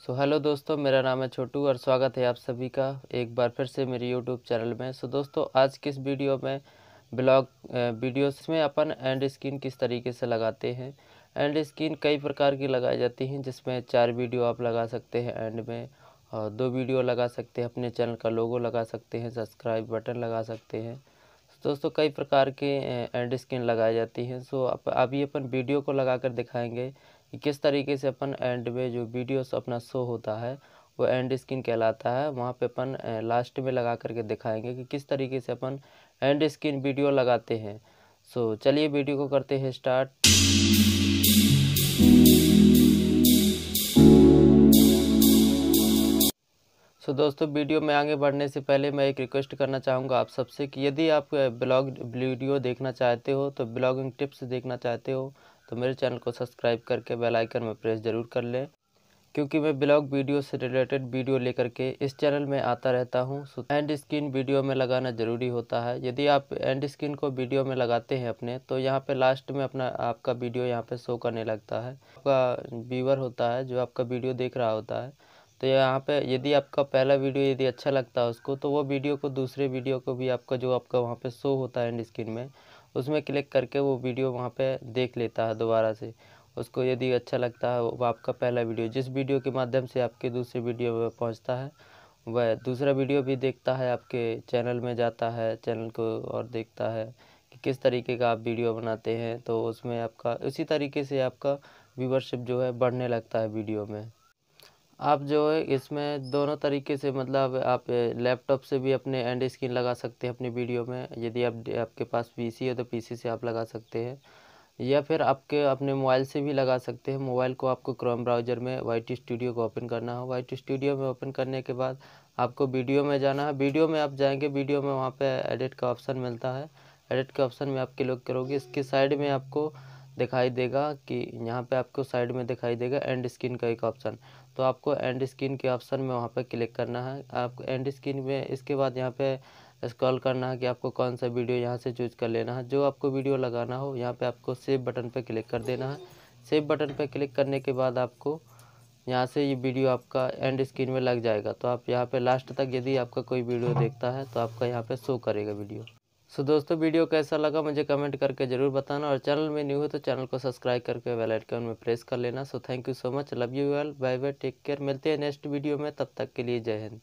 सो so, hello दोस्तों मेरा नाम है छोटू और स्वागत है आप सभी का एक बार फिर से मेरे यूट्यूब चैनल में सो so, दोस्तों आज किस वीडियो में ब्लॉग वीडियोस में अपन एंड स्क्रीन किस तरीके से लगाते हैं एंड स्क्रीन कई प्रकार की लगाई जाती हैं जिसमें चार वीडियो आप लगा सकते हैं एंड में और दो वीडियो लगा सकते हैं अपने चैनल का लोगो लगा सकते हैं सब्सक्राइब बटन लगा सकते हैं so, दोस्तों कई प्रकार के एंड स्क्रीन लगाई जाती हैं सो so, अभी अपन वीडियो को लगा कर दिखाएँगे कि किस तरीके से अपन एंड में जो वीडियोस अपना शो होता है वो एंड स्क्रीन कहलाता है वहाँ पे अपन लास्ट में लगा करके दिखाएंगे कि किस तरीके से अपन एंड स्क्रीन वीडियो लगाते हैं सो चलिए वीडियो को करते हैं स्टार्ट सो दोस्तों वीडियो में आगे बढ़ने से पहले मैं एक रिक्वेस्ट करना चाहूँगा आप सबसे कि यदि आप ब्लॉग वीडियो देखना चाहते हो तो ब्लॉगिंग टिप्स देखना चाहते हो तो मेरे चैनल को सब्सक्राइब करके बेल आइकन में प्रेस ज़रूर कर लें क्योंकि मैं ब्लॉग वीडियो से रिलेटेड वीडियो लेकर के इस चैनल में आता रहता हूँ एंड स्क्रीन वीडियो में लगाना ज़रूरी होता है यदि आप एंड स्क्रीन को वीडियो में लगाते हैं अपने तो यहाँ पे लास्ट में अपना आपका वीडियो यहाँ पे शो करने लगता है आपका व्यूवर होता है जो आपका वीडियो देख रहा होता है तो यहाँ पे यदि आपका पहला वीडियो यदि अच्छा लगता है उसको तो वो वीडियो को दूसरे वीडियो को भी आपका जो आपका वहाँ पे शो होता है एंड स्क्रीन में उसमें क्लिक करके वो वीडियो वहाँ पे देख लेता है दोबारा से उसको यदि अच्छा लगता है वो आपका पहला वीडियो जिस वीडियो के माध्यम से आपके दूसरे वीडियो में पहुँचता है वह दूसरा वीडियो भी देखता है आपके चैनल में जाता है चैनल को और देखता है कि किस तरीके का आप वीडियो बनाते हैं तो उसमें आपका उसी तरीके से आपका व्यूवरशिप जो है बढ़ने लगता है वीडियो में आप जो है इसमें दोनों तरीके से मतलब आप लैपटॉप से भी अपने एंड स्क्रीन लगा सकते हैं अपनी वीडियो में यदि आप आपके पास पीसी है तो पीसी से आप लगा सकते हैं या फिर आपके अपने मोबाइल से भी लगा सकते हैं मोबाइल को आपको क्रोम ब्राउज़र में वाइट स्टूडियो को ओपन करना हो वाइट स्टूडियो में ओपन करने के बाद आपको वीडियो में जाना है वीडियो में आप जाएंगे वीडियो में वहाँ पे एडिट का ऑप्शन मिलता है एडिट के ऑप्शन में आप क्लिक करोगे इसके साइड में आपको दिखाई देगा कि यहाँ पे आपको साइड में दिखाई देगा एंड स्क्रीन का एक ऑप्शन तो आपको एंड स्क्रीन के ऑप्शन में वहाँ पे क्लिक करना है आपको एंड स्क्रीन में इसके बाद यहाँ पे स्क्रॉल करना है कि आपको कौन सा वीडियो यहाँ से चूज कर लेना है जो आपको वीडियो लगाना हो यहाँ पर आपको सेव बटन पर क्लिक कर देना है सेव बटन पर क्लिक करने के बाद आपको यहाँ से ये वीडियो आपका एंड स्क्रीन में लग जाएगा तो आप यहाँ पे लास्ट तक यदि आपका कोई वीडियो देखता है तो आपका यहाँ पे शो करेगा वीडियो सो दोस्तों वीडियो कैसा लगा मुझे कमेंट करके ज़रूर बताना और चैनल में न्यू हो तो चैनल को सब्सक्राइब करके बेल आइकन में प्रेस कर लेना so thank you so much love you well bye bye take care मिलते हैं नेक्स्ट वीडियो में तब तक के लिए जय हिंद